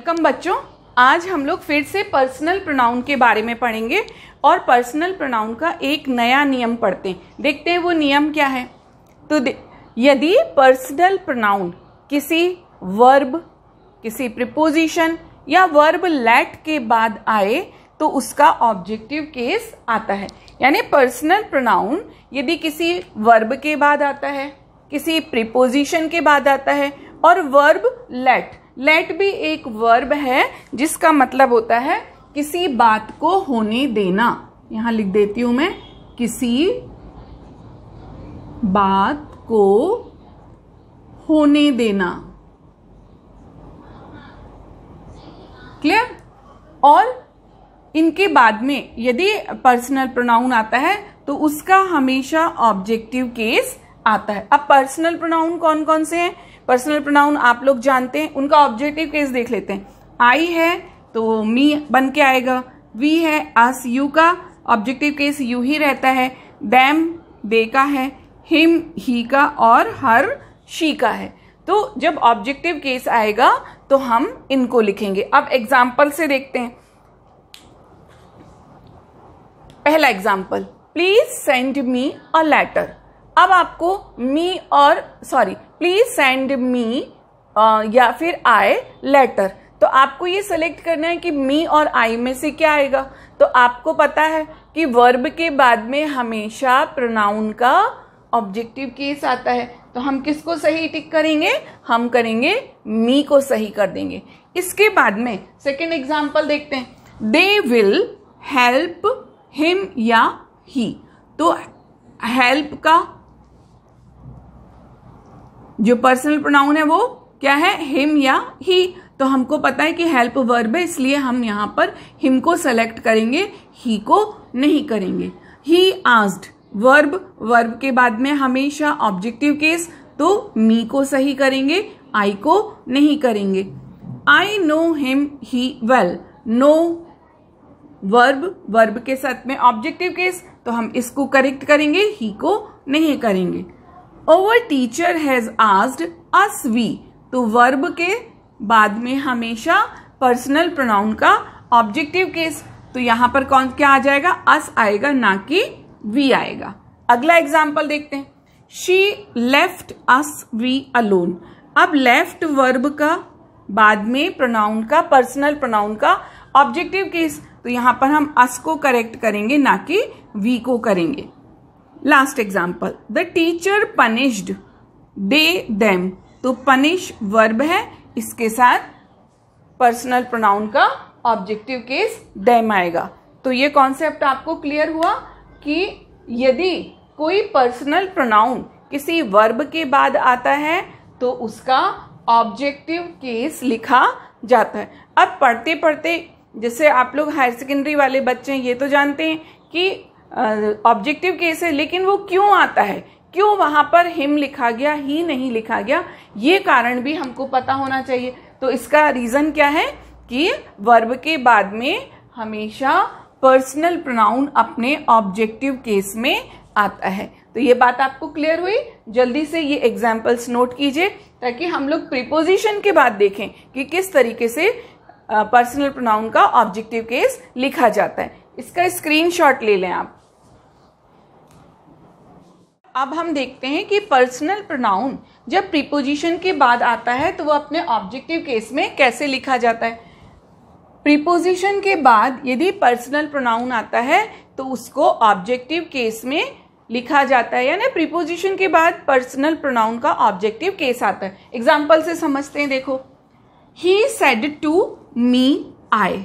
welcome बच्चों आज हम लोग फिर से पर्सनल प्रोनाउन के बारे में पढ़ेंगे और पर्सनल प्रोनाउन का एक नया नियम पढ़ते हैं देखते हैं वो नियम क्या है तो यदि पर्सनल प्रोनाउन किसी वर्ब किसी प्रिपोजिशन या वर्ब लेट के बाद आए तो उसका ऑब्जेक्टिव केस आता है यानी पर्सनल प्रोनाउन यदि किसी वर्ब के बाद आता है किसी प्रिपोजिशन के बाद आता है और वर्ब लेट लेट भी एक वर्ब है जिसका मतलब होता है किसी बात को होने देना यहां लिख देती हूं मैं किसी बात को होने देना क्लियर और इनके बाद में यदि पर्सनल प्रोनाउन आता है तो उसका हमेशा ऑब्जेक्टिव केस आता है अब पर्सनल प्रोनाउन कौन कौन से हैं पर्सनल प्रोनाउन आप लोग जानते हैं उनका ऑब्जेक्टिव केस देख लेते हैं आई है तो मी बन के आएगा वी है अस यू का ऑब्जेक्टिव केस यू ही रहता है दैम दे का है हिम ही का और हर शी का है तो जब ऑब्जेक्टिव केस आएगा तो हम इनको लिखेंगे अब एग्जाम्पल से देखते हैं पहला example please send me a letter अब आपको मी और सॉरी प्लीज सेंड मी या फिर आई लेटर तो आपको ये सेलेक्ट करना है कि मी और आई में से क्या आएगा तो आपको पता है कि वर्ब के बाद में हमेशा प्रोनाउन का ऑब्जेक्टिव केस आता है तो हम किसको सही टिक करेंगे हम करेंगे मी को सही कर देंगे इसके बाद में सेकेंड एग्जाम्पल देखते हैं दे विल हेल्प हिम या ही तो हेल्प का जो पर्सनल प्रोनाउन है वो क्या है हिम या ही तो हमको पता है कि हेल्प वर्ब है इसलिए हम यहाँ पर हिम को सेलेक्ट करेंगे ही को नहीं करेंगे ही आस्ड वर्ब वर्ब के बाद में हमेशा ऑब्जेक्टिव केस तो मी को सही करेंगे आई को नहीं करेंगे I know him he well know verb verb के साथ में ऑब्जेक्टिव केस तो हम इसको करेक्ट करेंगे ही को नहीं करेंगे our teacher has asked us we तो वर्ब के बाद में हमेशा पर्सनल प्रोनाउन का ऑब्जेक्टिव केस तो यहां पर कौन क्या आ जाएगा अस आएगा ना कि वी आएगा अगला एग्जाम्पल देखते हैं she left us we alone अब लेफ्ट वर्ब का बाद में प्रोनाउन का पर्सनल प्रोनाउन का ऑब्जेक्टिव केस तो यहां पर हम अस को करेक्ट करेंगे ना कि वी को करेंगे last example the teacher punished they them तो पनिश वर्ब है इसके साथ पर्सनल प्रोनाउन का ऑब्जेक्टिव केस डैम आएगा तो ये कॉन्सेप्ट आपको क्लियर हुआ कि यदि कोई पर्सनल प्रोनाउन किसी वर्ब के बाद आता है तो उसका ऑब्जेक्टिव केस लिखा जाता है अब पढ़ते पढ़ते जैसे आप लोग हायर सेकेंडरी वाले बच्चे हैं ये तो जानते हैं कि ऑब्जेक्टिव केस है लेकिन वो क्यों आता है क्यों वहां पर हिम लिखा गया ही नहीं लिखा गया ये कारण भी हमको पता होना चाहिए तो इसका रीजन क्या है कि वर्ब के बाद में हमेशा पर्सनल प्रोनाउन अपने ऑब्जेक्टिव केस में आता है तो ये बात आपको क्लियर हुई जल्दी से ये एग्जाम्पल्स नोट कीजिए ताकि हम लोग प्रिपोजिशन के बाद देखें कि किस तरीके से पर्सनल प्रोनाउन का ऑब्जेक्टिव केस लिखा जाता है इसका स्क्रीनशॉट ले लें आप अब हम देखते हैं कि पर्सनल प्रोनाउन जब प्रीपोजिशन के बाद आता है तो वो अपने ऑब्जेक्टिव केस में कैसे लिखा जाता है प्रीपोजिशन के बाद यदि पर्सनल प्रोनाउन आता है तो उसको ऑब्जेक्टिव केस में लिखा जाता है यानी प्रीपोजिशन के बाद पर्सनल प्रोनाउन का ऑब्जेक्टिव केस आता है एग्जाम्पल से समझते हैं देखो he said to me I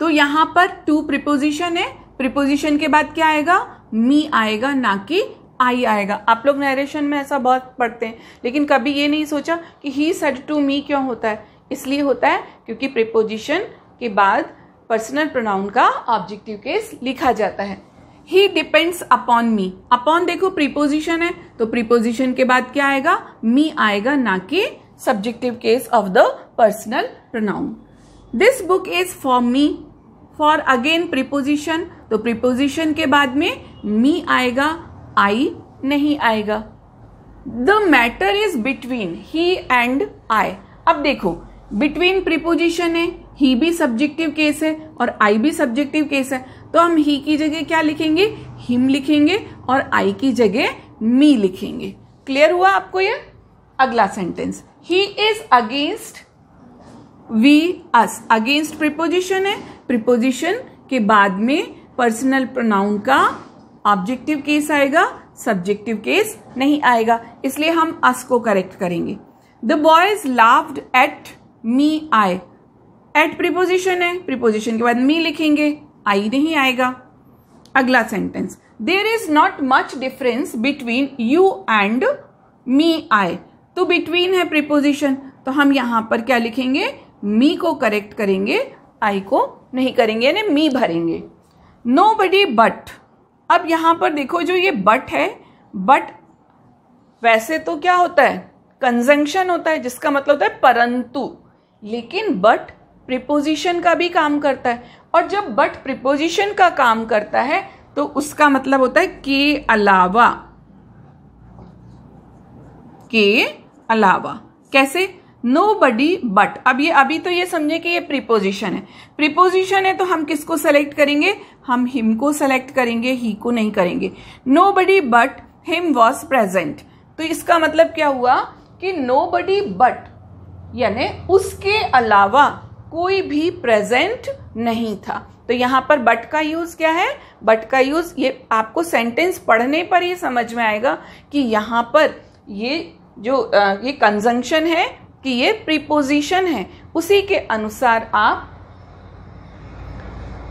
तो यहाँ पर टू प्रिपोजिशन है प्रिपोजिशन के बाद क्या आएगा मी आएगा ना कि आई आएगा आप लोग नरेशन में ऐसा बहुत पढ़ते हैं लेकिन कभी ये नहीं सोचा कि ही सेड टू मी क्यों होता है इसलिए होता है क्योंकि प्रिपोजिशन के बाद पर्सनल प्रोनाउन का ऑब्जेक्टिव केस लिखा जाता है he depends upon me upon देखो प्रीपोजिशन है तो प्रीपोजिशन के बाद क्या आएगा मी आएगा ना कि subjective case of the personal pronoun this book is for me for again preposition तो प्रीपोजिशन के बाद में मी आएगा आई नहीं आएगा the matter is between he and I अब देखो बिटवीन प्रिपोजिशन है ही भी सब्जेक्टिव केस है और आई भी सब्जेक्टिव केस है तो हम ही की जगह क्या लिखेंगे हिम लिखेंगे और आई की जगह मी लिखेंगे क्लियर हुआ आपको ये अगला sentence he is against we us against preposition है प्रिपोजिशन के बाद में पर्सनल प्रोनाउन का ऑब्जेक्टिव केस आएगा सब्जेक्टिव केस नहीं आएगा इसलिए हम अस को करेक्ट करेंगे the boys laughed at me I at preposition है प्रिपोजिशन के बाद मी लिखेंगे आई नहीं आएगा अगला sentence there is not much difference between you and me I तो बिटवीन है प्रिपोजिशन तो हम यहां पर क्या लिखेंगे मी को करेक्ट करेंगे आई को नहीं करेंगे यानी मी भरेंगे नो बडी बट अब यहाँ पर देखो जो ये बट है बट वैसे तो क्या होता है कंजंक्शन होता है जिसका मतलब होता है परंतु लेकिन बट प्रिपोजिशन का भी काम करता है और जब बट प्रिपोजिशन का काम करता है तो उसका मतलब होता है के अलावा के अलावा कैसे नो बडी बट अब ये अभी तो ये समझे कि ये प्रिपोजिशन है प्रिपोजिशन है तो हम किसको सेलेक्ट करेंगे हम हिम को सेलेक्ट करेंगे ही को नहीं करेंगे nobody but him was present तो इसका मतलब क्या हुआ कि नो बडी बट यानी उसके अलावा कोई भी प्रेजेंट नहीं था तो यहाँ पर बट का यूज़ क्या है बट का यूज़ ये आपको सेंटेंस पढ़ने पर ही समझ में आएगा कि यहाँ पर ये जो ये कंजंक्शन है कि ये प्रीपोजिशन है उसी के अनुसार आप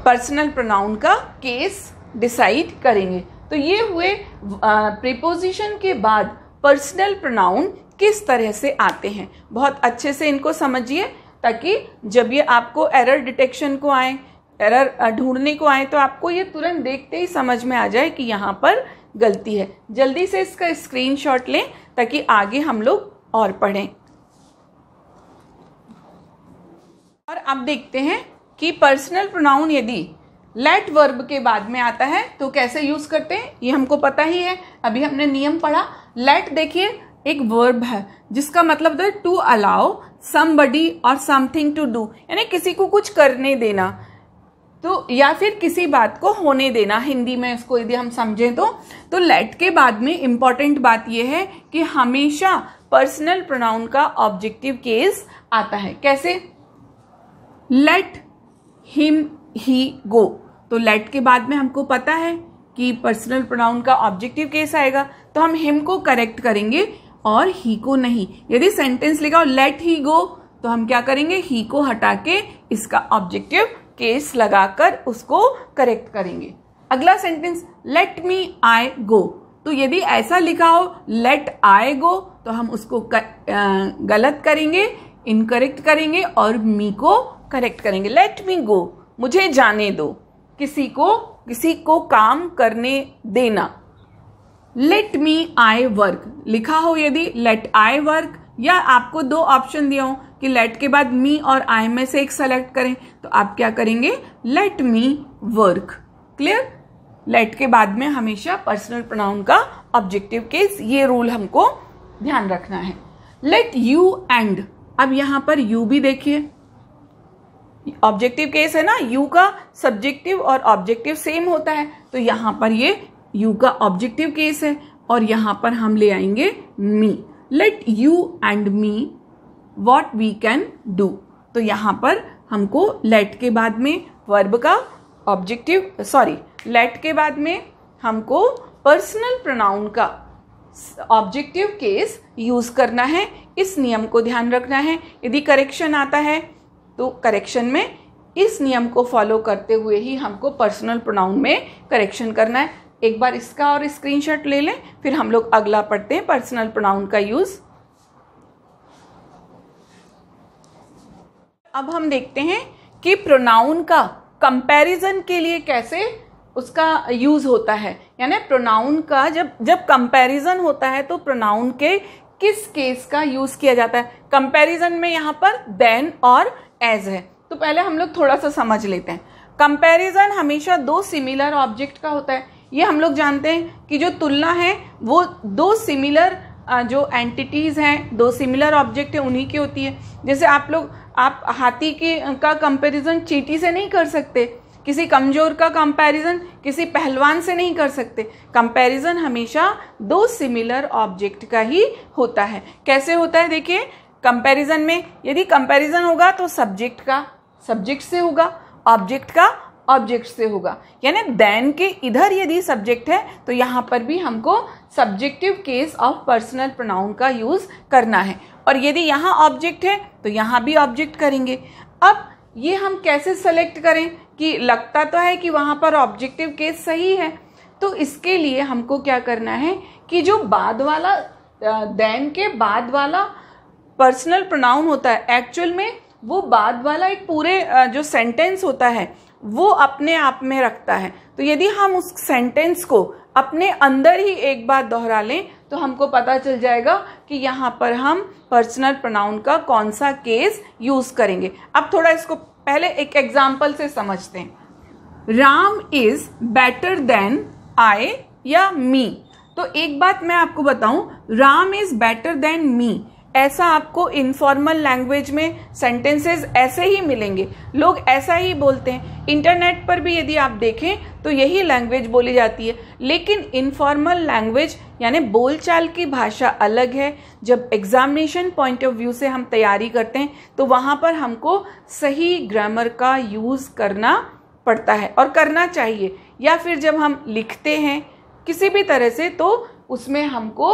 पर्सनल प्रोनाउन का केस डिसाइड करेंगे तो ये हुए प्रीपोजिशन के बाद पर्सनल प्रोनाउन किस तरह से आते हैं बहुत अच्छे से इनको समझिए ताकि जब ये आपको एरर डिटेक्शन को आए एरर ढूंढने को आए तो आपको ये तुरंत देखते ही समझ में आ जाए कि यहाँ पर गलती है जल्दी से इसका स्क्रीनशॉट लें ताकि आगे हम लोग और पढ़ें और अब देखते हैं कि पर्सनल प्रोनाउन यदि लेट वर्ब के बाद में आता है तो कैसे यूज़ करते हैं ये हमको पता ही है अभी हमने नियम पढ़ा लेट देखिए एक वर्ब है जिसका मतलब है टू अलाउ समबडी और समथिंग टू डू यानी किसी को कुछ करने देना तो या फिर किसी बात को होने देना हिंदी में इसको यदि हम समझें तो तो लेट के बाद में इम्पॉर्टेंट बात यह है कि हमेशा पर्सनल प्रोनाउन का ऑब्जेक्टिव केस आता है कैसे लेट हिम ही गो तो लेट के बाद में हमको पता है कि पर्सनल प्रोनाउन का ऑब्जेक्टिव केस आएगा तो हम हिम को करेक्ट करेंगे और ही को नहीं यदि सेंटेंस लिखा हो लेट ही गो तो हम क्या करेंगे ही को हटा के इसका ऑब्जेक्टिव केस लगाकर उसको करेक्ट करेंगे अगला सेंटेंस लेट मी आई गो तो यदि ऐसा लिखा हो लेट आई गो तो हम उसको कर, आ, गलत करेंगे इनकरेक्ट करेंगे और मी को करेक्ट करेंगे लेट मी गो मुझे जाने दो किसी को किसी को काम करने देना लेट मी आई वर्क लिखा हो यदि लेट आई वर्क या आपको दो ऑप्शन दिया हो कि लेट के बाद मी और आई में से एक सेलेक्ट करें तो आप क्या करेंगे let me work clear let के बाद में हमेशा पर्सनल प्रोनाउन का ऑब्जेक्टिव केस ये रूल हमको ध्यान रखना है लेट यू एंड अब यहां पर यू भी देखिए ऑब्जेक्टिव केस है ना यू का सब्जेक्टिव और ऑब्जेक्टिव सेम होता है तो यहाँ पर ये यू का ऑब्जेक्टिव केस है और यहाँ पर हम ले आएंगे me let you and me what we can do तो यहाँ पर हमको लेट के बाद में वर्ब का ऑब्जेक्टिव सॉरी लेट के बाद में हमको पर्सनल प्रोनाउन का ऑब्जेक्टिव केस यूज़ करना है इस नियम को ध्यान रखना है यदि करेक्शन आता है तो करेक्शन में इस नियम को फॉलो करते हुए ही हमको पर्सनल प्रोनाउन में करेक्शन करना है एक बार इसका और स्क्रीनशॉट ले लें फिर हम लोग अगला पढ़ते हैं पर्सनल प्रोनाउन का यूज़ अब हम देखते हैं कि प्रोनाउन का कंपैरिजन के लिए कैसे उसका यूज़ होता है यानी प्रोनाउन का जब जब कंपैरिजन होता है तो प्रोनाउन के किस केस का यूज़ किया जाता है कंपैरिजन में यहाँ पर देन और एज है तो पहले हम लोग थोड़ा सा समझ लेते हैं कंपैरिजन हमेशा दो सिमिलर ऑब्जेक्ट का होता है ये हम लोग जानते हैं कि जो तुलना है वो दो सिमिलर जो एंटिटीज़ हैं दो सिमिलर ऑब्जेक्ट है उन्हीं की होती है जैसे आप लोग आप हाथी के का कंपैरिजन चीटी से नहीं कर सकते किसी कमज़ोर का कंपैरिजन किसी पहलवान से नहीं कर सकते कंपैरिजन हमेशा दो सिमिलर ऑब्जेक्ट का ही होता है कैसे होता है देखिए कंपैरिजन में यदि कंपैरिजन होगा तो सब्जेक्ट का सब्जेक्ट से होगा ऑब्जेक्ट का ऑब्जेक्ट से होगा यानी देन के इधर यदि सब्जेक्ट है तो यहाँ पर भी हमको subjective case of personal pronoun का यूज़ करना है और यदि यहाँ ऑब्जेक्ट है तो यहाँ भी ऑब्जेक्ट करेंगे अब ये हम कैसे सेलेक्ट करें कि लगता तो है कि वहाँ पर ऑब्जेक्टिव केस सही है तो इसके लिए हमको क्या करना है कि जो बाद वाला देन के बाद वाला पर्सनल प्रोनाउन होता है एक्चुअल में वो बाद वाला एक पूरे जो सेंटेंस होता है वो अपने आप में रखता है तो यदि हम उस सेंटेंस को अपने अंदर ही एक बार दोहरा लें तो हमको पता चल जाएगा कि यहाँ पर हम पर्सनल प्रोनाउन का कौन सा केस यूज़ करेंगे अब थोड़ा इसको पहले एक एग्जाम्पल से समझते हैं Ram is better than I या मी तो एक बात मैं आपको बताऊं Ram is better than me ऐसा आपको इनफॉर्मल लैंग्वेज में सेंटेंसेस ऐसे ही मिलेंगे लोग ऐसा ही बोलते हैं इंटरनेट पर भी यदि आप देखें तो यही लैंग्वेज बोली जाती है लेकिन इनफॉर्मल लैंग्वेज यानी बोलचाल की भाषा अलग है जब एग्जामिनेशन पॉइंट ऑफ व्यू से हम तैयारी करते हैं तो वहाँ पर हमको सही ग्रामर का यूज़ करना पड़ता है और करना चाहिए या फिर जब हम लिखते हैं किसी भी तरह से तो उसमें हमको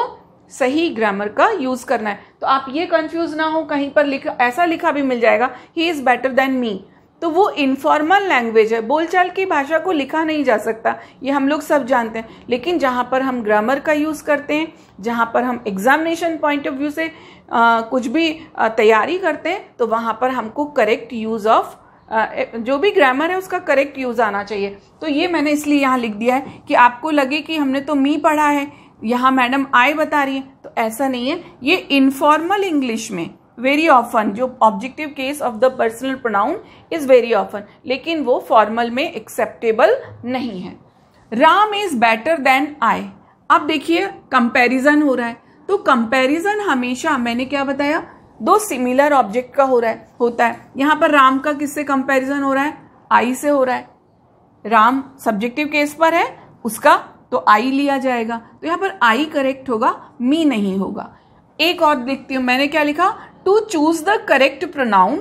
सही ग्रामर का यूज़ करना है तो आप ये कंफ्यूज ना हो कहीं पर लिख ऐसा लिखा भी मिल जाएगा he is better than me तो वो इनफॉर्मल लैंग्वेज है बोलचाल की भाषा को लिखा नहीं जा सकता ये हम लोग सब जानते हैं लेकिन जहाँ पर हम ग्रामर का यूज़ करते हैं जहाँ पर हम एग्जामिनेशन पॉइंट ऑफ व्यू से आ, कुछ भी तैयारी करते हैं तो वहाँ पर हमको करेक्ट यूज़ ऑफ जो भी ग्रामर है उसका करेक्ट यूज़ आना चाहिए तो ये मैंने इसलिए यहाँ लिख दिया है कि आपको लगे कि हमने तो मी पढ़ा है यहाँ मैडम आई बता रही है तो ऐसा नहीं है ये इनफॉर्मल इंग्लिश में वेरी ऑफन जो objective case of the personal pronoun is very often लेकिन वो फॉर्मल में एक्सेप्टेबल नहीं है Ram is better than I अब देखिए कंपेरिजन हो रहा है तो कंपेरिजन हमेशा मैंने क्या बताया दो सिमिलर ऑब्जेक्ट का हो रहा है होता है यहाँ पर राम का किससे कंपेरिजन हो रहा है आई से हो रहा है राम सब्जेक्टिव केस पर है उसका तो आई लिया जाएगा तो यहाँ पर आई करेक्ट होगा मी नहीं होगा एक और देखती हूँ मैंने क्या लिखा to choose the correct pronoun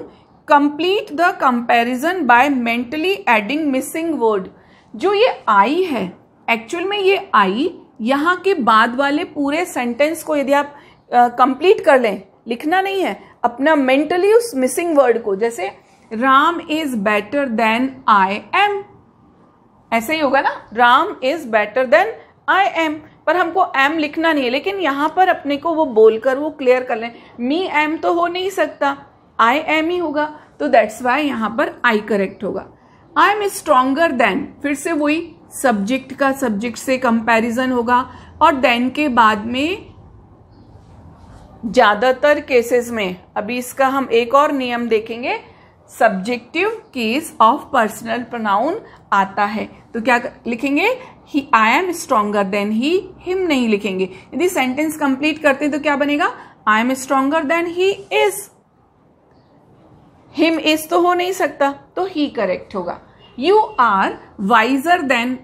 complete the comparison by mentally adding missing word जो ये आई है एक्चुअल में ये आई यहाँ के बाद वाले पूरे सेंटेंस को यदि आप कंप्लीट uh, कर लें लिखना नहीं है अपना मेंटली उस मिसिंग वर्ड को जैसे Ram is better than I am ऐसे ही होगा ना Ram is better than I am पर हमको एम लिखना नहीं है लेकिन यहाँ पर अपने को वो बोलकर वो क्लियर कर लें मी एम तो हो नहीं सकता आई एम ही होगा तो दैट्स वाई यहाँ पर आई करेक्ट होगा I am is stronger than फिर से वही सब्जेक्ट का सब्जेक्ट से कंपैरिजन होगा और देन के बाद में ज़्यादातर केसेस में अभी इसका हम एक और नियम देखेंगे subjective case of personal pronoun आता है तो क्या लिखेंगे he I am stronger than he him नहीं लिखेंगे यदि सेंटेंस कंप्लीट करते हैं तो क्या बनेगा I am stronger than he is him is तो हो नहीं सकता तो ही करेक्ट होगा you are wiser than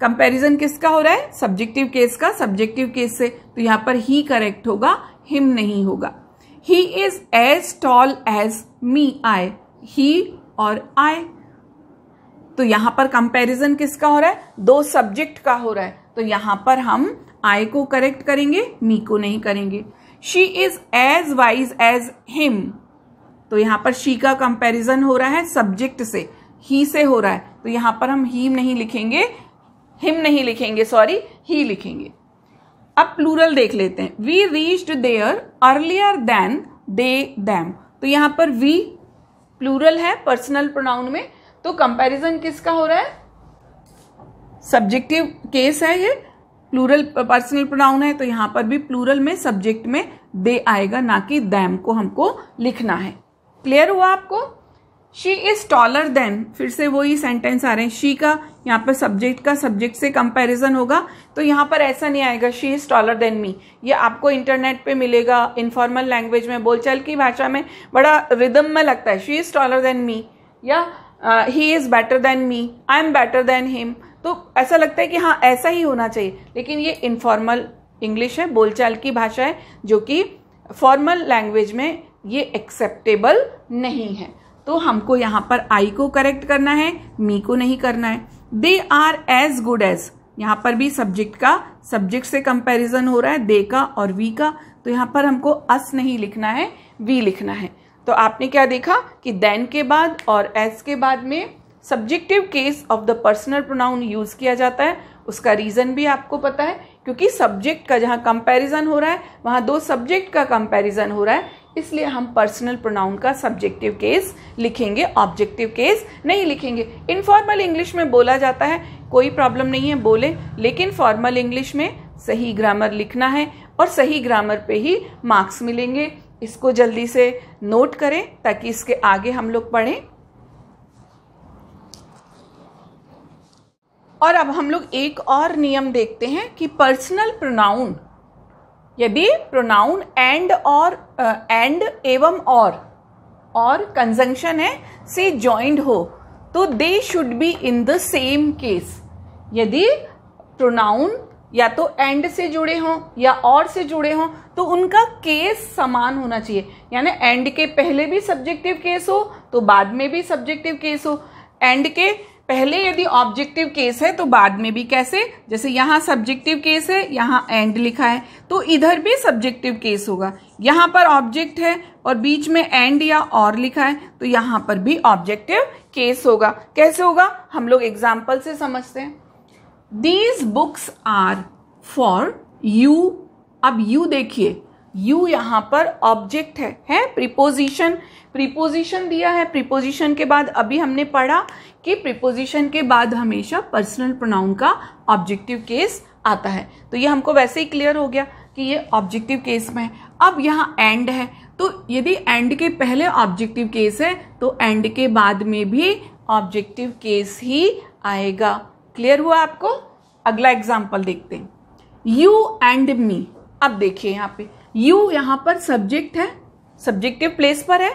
comparison किसका हो रहा है सब्जेक्टिव केस का सब्जेक्टिव केस से तो यहां पर ही करेक्ट होगा हिम नहीं होगा he is as tall as me I he और आई तो यहां पर कंपैरिजन किसका हो रहा है दो सब्जेक्ट का हो रहा है तो यहां पर हम आई को करेक्ट करेंगे मी को नहीं करेंगे she is as wise as him तो यहां पर शी का कंपैरिजन हो रहा है सब्जेक्ट से ही से हो रहा है तो यहां पर हम ही नहीं लिखेंगे हिम नहीं लिखेंगे सॉरी ही लिखेंगे अब प्लूरल देख लेते हैं we reached there earlier than they them तो यहां पर वी प्लूरल है पर्सनल प्रोनाउन में तो कंपैरिजन किसका हो रहा है सब्जेक्टिव केस है ये प्लूरल पर्सनल प्रोनाउन है तो यहां पर भी प्लूरल में सब्जेक्ट में दे आएगा ना कि दैम को हमको लिखना है क्लियर हुआ आपको शी इज टॉलर देन फिर से वही सेंटेंस आ रहे हैं शी का यहाँ पर सब्जेक्ट का सब्जेक्ट से कंपैरिजन होगा तो यहाँ पर ऐसा नहीं आएगा she is taller than me ये आपको इंटरनेट पे मिलेगा इनफॉर्मल लैंग्वेज में बोलचाल की भाषा में बड़ा रिदम में लगता है she is taller than me या he is better than me I am better than him तो ऐसा लगता है कि हाँ ऐसा ही होना चाहिए लेकिन ये इनफॉर्मल इंग्लिश है बोलचाल की भाषा है जो कि फॉर्मल लैंग्वेज में ये एक्सेप्टेबल नहीं है तो हमको यहाँ पर आई को करेक्ट करना है मी को नहीं करना है they are as good as यहाँ पर भी सब्जेक्ट का सब्जेक्ट से कंपैरिजन हो रहा है दे का और वी का तो यहाँ पर हमको अस नहीं लिखना है वी लिखना है तो आपने क्या देखा कि देन के बाद और एस के बाद में subjective case of the personal pronoun use किया जाता है उसका रीज़न भी आपको पता है क्योंकि सब्जेक्ट का जहाँ कंपैरिजन हो रहा है वहाँ दो सब्जेक्ट का कंपैरिजन हो रहा है इसलिए हम पर्सनल प्रोनाउन का सब्जेक्टिव केस लिखेंगे ऑब्जेक्टिव केस नहीं लिखेंगे इनफॉर्मल इंग्लिश में बोला जाता है कोई प्रॉब्लम नहीं है बोले लेकिन फॉर्मल इंग्लिश में सही ग्रामर लिखना है और सही ग्रामर पे ही मार्क्स मिलेंगे इसको जल्दी से नोट करें ताकि इसके आगे हम लोग पढ़ें और अब हम लोग एक और नियम देखते हैं कि पर्सनल प्रोनाउन यदि प्रोनाउन एंड और एंड एवं और और कंजंक्शन है से ज्वाइंट हो तो they should be in the same case यदि प्रोनाउन या तो एंड से जुड़े हों या और से जुड़े हों तो उनका केस समान होना चाहिए यानी एंड के पहले भी सब्जेक्टिव केस हो तो बाद में भी सब्जेक्टिव केस हो एंड के पहले यदि ऑब्जेक्टिव केस है तो बाद में भी कैसे जैसे यहाँ सब्जेक्टिव केस है यहाँ एंड लिखा है तो इधर भी सब्जेक्टिव केस होगा यहाँ पर ऑब्जेक्ट है और बीच में एंड या और लिखा है तो यहाँ पर भी ऑब्जेक्टिव केस होगा कैसे होगा हम लोग एग्जाम्पल से समझते हैं these books are for you अब यू देखिए यू यहाँ पर ऑब्जेक्ट है है प्रीपोजिशन प्रीपोजिशन दिया है प्रीपोजिशन के बाद अभी हमने पढ़ा कि प्रिपोजिशन के बाद हमेशा पर्सनल प्रोनाउन का ऑब्जेक्टिव केस आता है तो ये हमको वैसे ही क्लियर हो गया कि ये ऑब्जेक्टिव केस में है अब यहाँ एंड है तो यदि एंड के पहले ऑब्जेक्टिव केस है तो एंड के बाद में भी ऑब्जेक्टिव केस ही आएगा क्लियर हुआ आपको अगला एग्जाम्पल देखते हैं यू एंड मी अब देखिए यहाँ पे यू यहाँ पर सब्जेक्ट है सब्जेक्टिव प्लेस पर है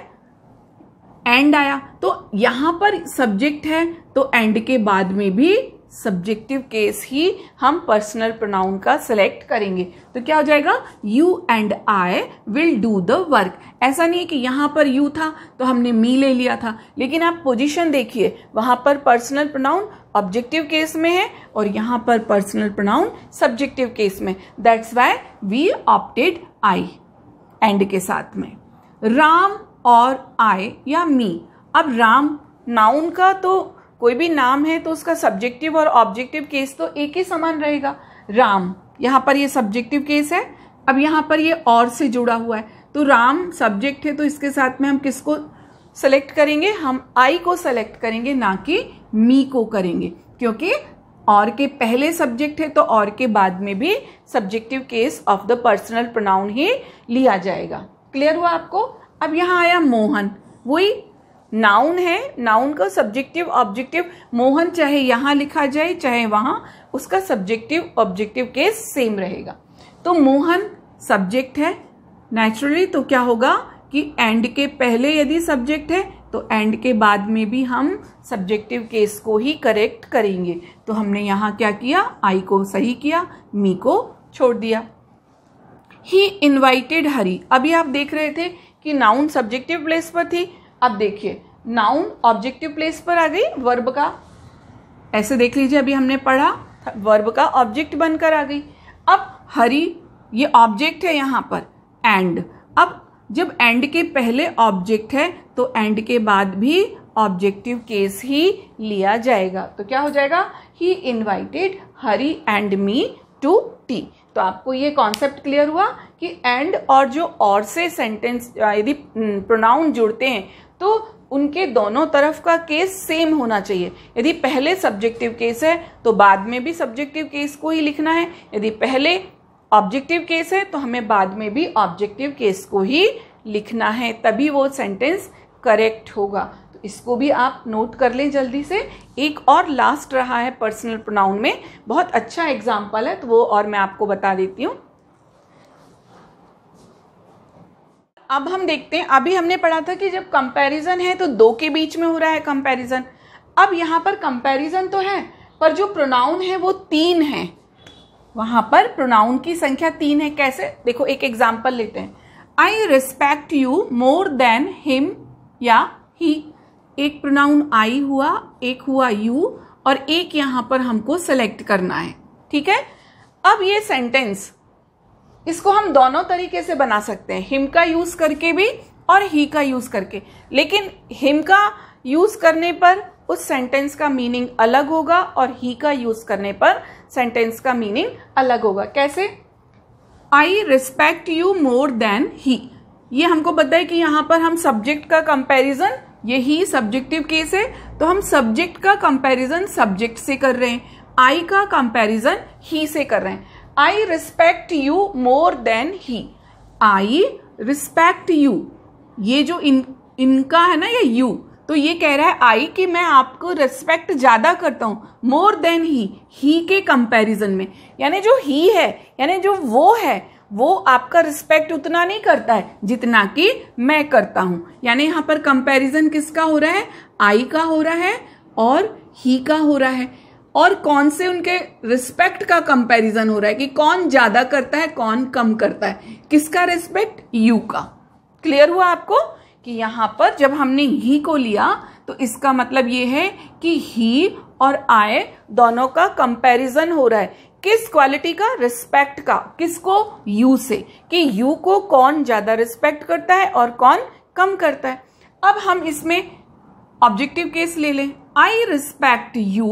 एंड आया तो यहाँ पर सब्जेक्ट है तो एंड के बाद में भी सब्जेक्टिव केस ही हम पर्सनल प्रोनाउन का सिलेक्ट करेंगे तो क्या हो जाएगा you and I will do the work ऐसा नहीं है कि यहाँ पर यू था तो हमने मी ले लिया था लेकिन आप पोजीशन देखिए वहाँ पर पर्सनल प्रोनाउन ऑब्जेक्टिव केस में है और यहाँ पर पर्सनल प्रोनाउन सब्जेक्टिव केस में that's why we opted I and के साथ में राम और आई या मी अब राम नाउन का तो कोई भी नाम है तो उसका सब्जेक्टिव और ऑब्जेक्टिव केस तो एक ही समान रहेगा राम यहाँ पर ये सब्जेक्टिव केस है अब यहाँ पर ये और से जुड़ा हुआ है तो राम सब्जेक्ट है तो इसके साथ में हम किसको सेलेक्ट करेंगे हम आई को सेलेक्ट करेंगे ना कि मी को करेंगे क्योंकि और के पहले सब्जेक्ट है तो और के बाद में भी subjective case of the personal pronoun ही लिया जाएगा क्लियर हुआ आपको अब यहाँ आया मोहन वही नाउन है नाउन का सब्जेक्टिव ऑब्जेक्टिव मोहन चाहे यहाँ लिखा जाए चाहे वहाँ उसका सब्जेक्टिव ऑब्जेक्टिव केस सेम रहेगा तो मोहन सब्जेक्ट है नेचुरली तो क्या होगा कि एंड के पहले यदि सब्जेक्ट है तो एंड के बाद में भी हम सब्जेक्टिव केस को ही करेक्ट करेंगे तो हमने यहाँ क्या किया आई को सही किया मी को छोड़ दिया ही इन्वाइटेड हरी अभी आप देख रहे थे कि नाउन सब्जेक्टिव प्लेस पर थी अब देखिए नाउन ऑब्जेक्टिव प्लेस पर आ गई वर्ब का ऐसे देख लीजिए अभी हमने पढ़ा वर्ब का ऑब्जेक्ट बनकर आ गई अब हरी ये ऑब्जेक्ट है यहाँ पर एंड अब जब एंड के पहले ऑब्जेक्ट है तो एंड के बाद भी ऑब्जेक्टिव केस ही लिया जाएगा तो क्या हो जाएगा he invited Hari and me to tea तो आपको ये कॉन्सेप्ट क्लियर हुआ कि एंड और जो और से सेंटेंस यदि प्रोनाउन हम्म, जुड़ते हैं तो उनके दोनों तरफ का केस सेम होना चाहिए यदि पहले सब्जेक्टिव केस है तो बाद में भी सब्जेक्टिव केस को ही लिखना है यदि पहले ऑब्जेक्टिव केस है तो हमें बाद में भी ऑब्जेक्टिव केस को ही लिखना है तभी वो सेंटेंस करेक्ट होगा तो इसको भी आप नोट कर लें जल्दी से एक और लास्ट रहा है पर्सनल प्रोनाउन में बहुत अच्छा एग्जाम्पल है तो वो और मैं आपको बता देती हूँ अब हम देखते हैं अभी हमने पढ़ा था कि जब कंपैरिजन है तो दो के बीच में हो रहा है कंपैरिजन अब यहाँ पर कंपैरिजन तो है पर जो प्रोनाउन है वो तीन है वहाँ पर प्रोनाउन की संख्या तीन है कैसे देखो एक एग्जाम्पल लेते हैं I respect you more than him या ही एक प्रोनाउन आई हुआ एक हुआ यू और एक यहां पर हमको सेलेक्ट करना है ठीक है अब ये सेंटेंस इसको हम दोनों तरीके से बना सकते हैं हिम का यूज़ करके भी और ही का यूज़ करके लेकिन हिम का यूज़ करने पर उस सेंटेंस का मीनिंग अलग होगा और ही का यूज़ करने पर सेंटेंस का मीनिंग अलग होगा कैसे I respect you more than he ये हमको पता है कि यहां पर हम सब्जेक्ट का कंपेरिजन यही सब्जेक्टिव केस है तो हम सब्जेक्ट का कंपैरिजन सब्जेक्ट से कर रहे हैं आई का कंपैरिजन ही से कर रहे हैं I respect you more than he I respect you ये जो इन इनका है ना ये यू तो ये कह रहा है आई कि मैं आपको रिस्पेक्ट ज़्यादा करता हूं मोर देन ही ही के कंपैरिजन में यानी जो ही है यानी जो वो है वो आपका रिस्पेक्ट उतना नहीं करता है जितना कि मैं करता हूं यानी यहाँ पर कंपैरिजन किसका हो रहा है आई का हो रहा है और ही का हो रहा है और कौन से उनके रिस्पेक्ट का कंपैरिजन हो रहा है कि कौन ज़्यादा करता है कौन कम करता है किसका रिस्पेक्ट यू का क्लियर हुआ आपको कि यहाँ पर जब हमने ही को लिया तो इसका मतलब ये है कि ही और आय दोनों का कंपैरिजन हो रहा है किस क्वालिटी का रिस्पेक्ट का किसको यू से कि यू को कौन ज़्यादा रिस्पेक्ट करता है और कौन कम करता है अब हम इसमें ऑब्जेक्टिव केस ले लें I respect you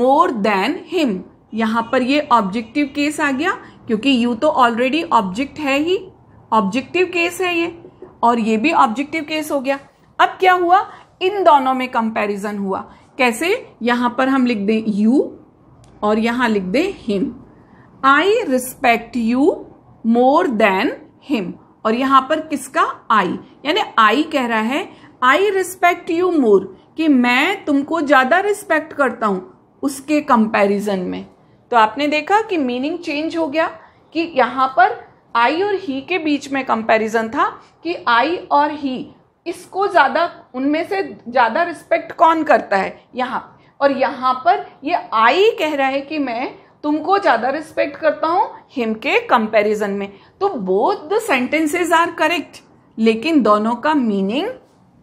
more than him यहां पर ये ऑब्जेक्टिव केस आ गया क्योंकि यू तो ऑलरेडी ऑब्जेक्ट है ही ऑब्जेक्टिव केस है ये और ये भी ऑब्जेक्टिव केस हो गया अब क्या हुआ इन दोनों में कंपैरिजन हुआ कैसे यहां पर हम लिख दें यू और यहां लिख दे him I respect you more than him और यहाँ पर किसका आई यानी आई कह रहा है आई रिस्पेक्ट यू मोर कि मैं तुमको ज़्यादा रिस्पेक्ट करता हूं उसके कंपैरिजन में तो आपने देखा कि मीनिंग चेंज हो गया कि यहां पर आई और ही के बीच में कंपैरिजन था कि आई और ही इसको ज़्यादा उनमें से ज़्यादा रिस्पेक्ट कौन करता है यहां और यहाँ पर ये आई कह रहा है कि मैं तुमको ज़्यादा रिस्पेक्ट करता हूँ हिम के कंपैरिजन में तो both the sentences are correct लेकिन दोनों का मीनिंग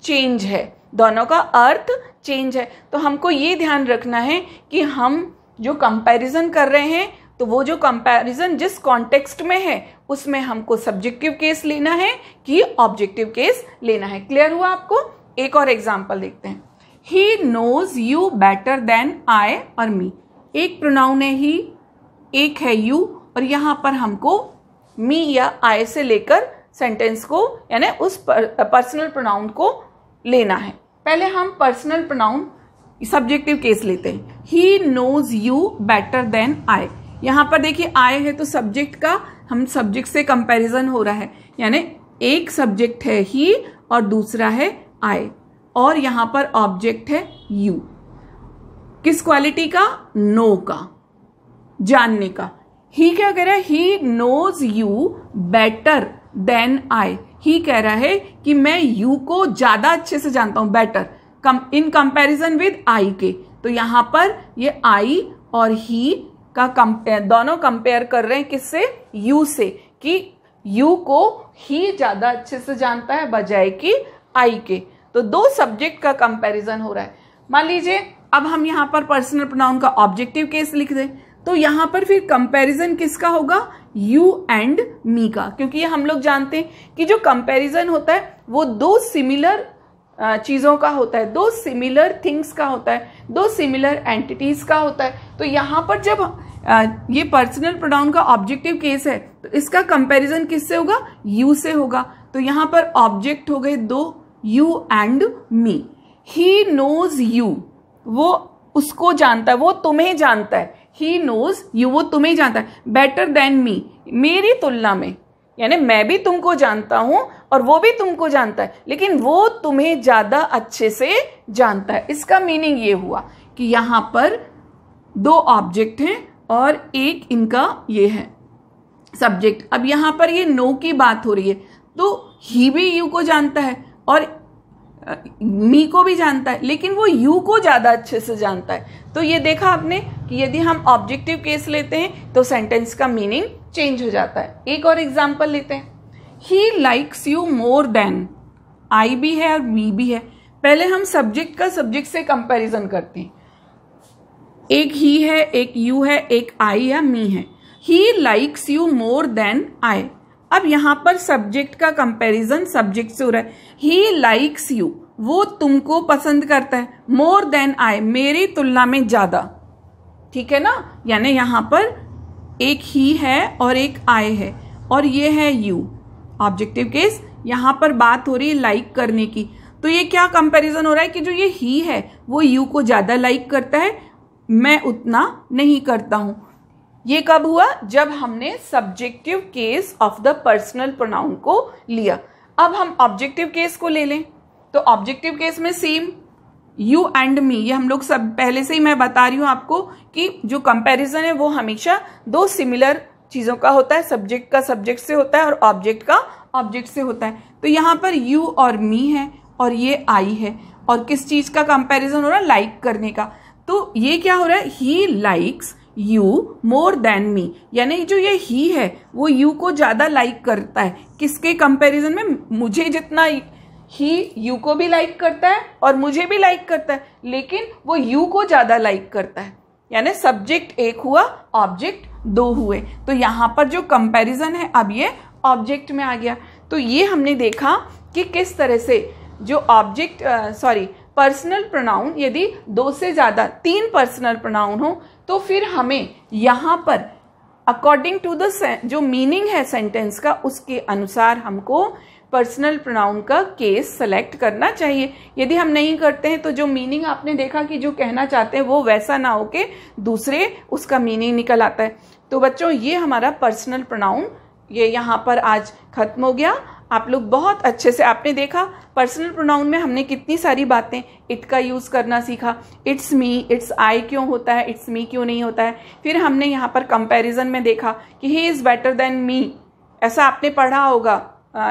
चेंज है दोनों का अर्थ चेंज है तो हमको ये ध्यान रखना है कि हम जो कंपैरिजन कर रहे हैं तो वो जो कंपैरिजन जिस कॉन्टेक्स्ट में है उसमें हमको सब्जेक्टिव केस लेना है कि ऑब्जेक्टिव केस लेना है क्लियर हुआ आपको एक और एग्जाम्पल देखते हैं he knows you better than I और मी एक प्रोनाउन है ही एक है यू और यहाँ पर हमको मी या आई से लेकर सेंटेंस को यानी उस पर्सनल प्रोनाउन को लेना है पहले हम पर्सनल प्रोनाउन सब्जेक्टिव केस लेते हैं he knows you better than I यहाँ पर देखिए आई है तो सब्जेक्ट का हम सब्जेक्ट से कंपैरिजन हो रहा है यानी एक सब्जेक्ट है ही और दूसरा है आई और यहां पर ऑब्जेक्ट है यू किस क्वालिटी का नो no का जानने का ही क्या कह रहा है he knows you better than I he कह रहा है कि मैं यू को ज्यादा अच्छे से जानता हूं better come in comparison with I के तो यहां पर ये आई और ही का कंपेयर दोनों कंपेयर कर रहे हैं किससे यू से कि यू को ही ज्यादा अच्छे से जानता है बजाय कि आई के तो दो सब्जेक्ट का कंपैरिजन हो रहा है मान लीजिए अब हम यहाँ पर पर्सनल प्रोनाउन का ऑब्जेक्टिव केस लिख दें तो यहाँ पर फिर कंपैरिजन किसका होगा यू एंड मी का क्योंकि ये हम लोग जानते हैं कि जो कंपैरिजन होता है वो दो सिमिलर चीज़ों का होता है दो सिमिलर थिंग्स का होता है दो सिमिलर एंटिटीज़ का होता है तो यहाँ पर जब ये पर्सनल प्रोनाउन का ऑब्जेक्टिव केस है तो इसका कंपेरिजन किससे होगा यू से होगा तो यहाँ पर ऑब्जेक्ट हो गए दो you and me he knows you वो उसको जानता है वो तुम्हें जानता है ही नोज यू वो तुम्हें जानता है बेटर देन मी मेरी तुलना में यानी मैं भी तुमको जानता हूं और वो भी तुमको जानता है लेकिन वो तुम्हें ज्यादा अच्छे से जानता है इसका मीनिंग ये हुआ कि यहां पर दो ऑब्जेक्ट हैं और एक इनका ये है सब्जेक्ट अब यहां पर ये नो की बात हो रही है तो ही भी यू को जानता है और मी को भी जानता है लेकिन वो यू को ज़्यादा अच्छे से जानता है तो ये देखा आपने कि यदि हम ऑब्जेक्टिव केस लेते हैं तो सेंटेंस का मीनिंग चेंज हो जाता है एक और एग्जाम्पल लेते हैं he likes you more than I भी है और मी भी है पहले हम सब्जेक्ट का सब्जेक्ट से कंपैरिजन करते हैं एक ही है एक यू है एक आई या मी है he likes you more than I अब यहां पर सब्जेक्ट का कंपैरिजन सब्जेक्ट से हो रहा है ही लाइक्स यू वो तुमको पसंद करता है मोर देन आई मेरी तुलना में ज़्यादा ठीक है ना यानी यहां पर एक ही है और एक आई है और ये है यू ऑब्जेक्टिव केस यहां पर बात हो रही है लाइक करने की तो ये क्या कंपैरिजन हो रहा है कि जो ये ही है वो यू को ज़्यादा लाइक करता है मैं उतना नहीं करता हूं ये कब हुआ जब हमने subjective case of the personal pronoun को लिया अब हम ऑब्जेक्टिव केस को ले लें तो ऑब्जेक्टिव केस में सेम यू एंड मी ये हम लोग सब पहले से ही मैं बता रही हूं आपको कि जो कंपैरिजन है वो हमेशा दो सिमिलर चीज़ों का होता है सब्जेक्ट का सब्जेक्ट से होता है और ऑब्जेक्ट का ऑब्जेक्ट से होता है तो यहां पर यू और मी है और ये आई है और किस चीज़ का कंपैरिजन हो रहा है लाइक करने का तो ये क्या हो रहा है he likes you more than me यानी जो ये ही है वो यू को ज़्यादा लाइक करता है किसके कंपैरिजन में मुझे जितना ही यू को भी लाइक करता है और मुझे भी लाइक करता है लेकिन वो यू को ज़्यादा लाइक करता है यानी सब्जेक्ट एक हुआ ऑब्जेक्ट दो हुए तो यहाँ पर जो कंपैरिजन है अब ये ऑब्जेक्ट में आ गया तो ये हमने देखा कि किस तरह से जो ऑब्जेक्ट सॉरी पर्सनल प्रोनाउन यदि दो से ज़्यादा तीन पर्सनल प्रोनाउन हो तो फिर हमें यहाँ पर अकॉर्डिंग टू द जो मीनिंग है सेंटेंस का उसके अनुसार हमको पर्सनल प्रोनाउन का केस सेलेक्ट करना चाहिए यदि हम नहीं करते हैं तो जो मीनिंग आपने देखा कि जो कहना चाहते हैं वो वैसा ना हो के दूसरे उसका मीनिंग निकल आता है तो बच्चों ये हमारा पर्सनल प्रोनाउन ये यहाँ पर आज खत्म हो गया आप लोग बहुत अच्छे से आपने देखा पर्सनल प्रोनाउन में हमने कितनी सारी बातें इट का यूज़ करना सीखा इट्स मी इट्स आई क्यों होता है इट्स मी क्यों नहीं होता है फिर हमने यहाँ पर कंपैरिजन में देखा कि he is better than me ऐसा आपने पढ़ा होगा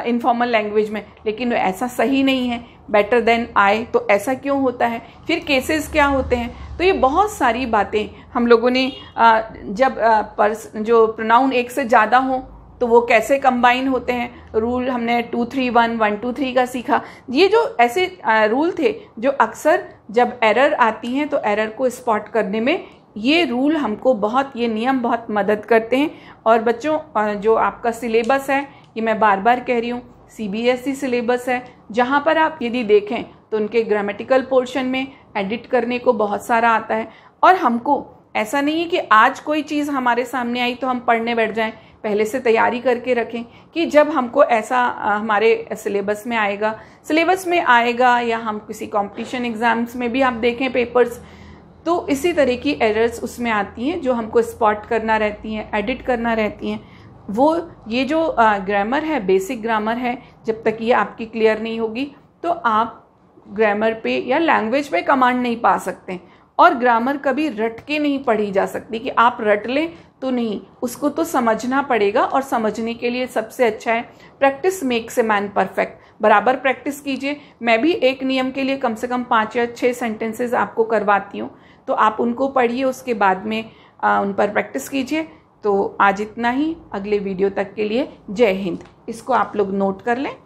इनफॉर्मल uh, लैंग्वेज में लेकिन ऐसा सही नहीं है बेटर देन आई तो ऐसा क्यों होता है फिर केसेस क्या होते हैं तो ये बहुत सारी बातें हम लोगों ने uh, जब uh, जो प्रोनाउन एक से ज़्यादा हो तो वो कैसे कंबाइन होते हैं रूल हमने two three one one two three का सीखा ये जो ऐसे रूल थे जो अक्सर जब एरर आती हैं तो एरर को स्पॉट करने में ये रूल हमको बहुत ये नियम बहुत मदद करते हैं और बच्चों जो आपका सिलेबस है ये मैं बार बार कह रही हूँ C B S E syllabus है जहाँ पर आप यदि देखें तो उनके ग्रामेटिकल पोर्शन में एडिट करने को बहुत सारा आता है और हमको ऐसा नहीं है कि आज कोई चीज़ हमारे सामने आई तो हम पढ़ने बैठ जाएं पहले से तैयारी करके रखें कि जब हमको ऐसा हमारे सिलेबस में आएगा सिलेबस में आएगा या हम किसी कंपटीशन एग्ज़ाम्स में भी आप देखें पेपर्स तो इसी तरह की एरर्स उसमें आती हैं जो हमको स्पॉट करना रहती हैं एडिट करना रहती हैं वो ये जो ग्रामर है बेसिक ग्रामर है जब तक ये आपकी क्लियर नहीं होगी तो आप ग्रामर पे या लैंग्वेज पे कमांड नहीं पा सकते और ग्रामर कभी रट के नहीं पढ़ी जा सकती कि आप रट लें तो नहीं उसको तो समझना पड़ेगा और समझने के लिए सबसे अच्छा है practice makes a man perfect बराबर प्रैक्टिस कीजिए मैं भी एक नियम के लिए कम से कम पाँच या छः सेंटेंसेज आपको करवाती हूँ तो आप उनको पढ़िए उसके बाद में आ, उन पर प्रैक्टिस कीजिए तो आज इतना ही अगले वीडियो तक के लिए जय हिंद इसको आप लोग नोट कर लें